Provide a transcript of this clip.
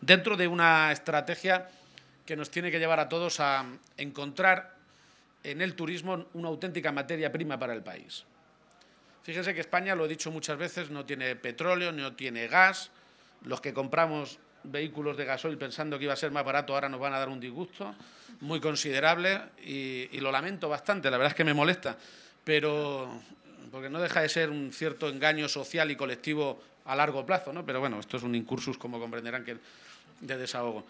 dentro de una estrategia que nos tiene que llevar a todos a encontrar en el turismo una auténtica materia prima para el país. Fíjense que España, lo he dicho muchas veces, no tiene petróleo, no tiene gas. Los que compramos vehículos de gasoil pensando que iba a ser más barato, ahora nos van a dar un disgusto muy considerable y, lo lamento bastante, la verdad es que me molesta, pero porque no deja de ser un cierto engaño social y colectivo a largo plazo, ¿no? Pero bueno, esto es un incursus, como comprenderán, que de desahogo.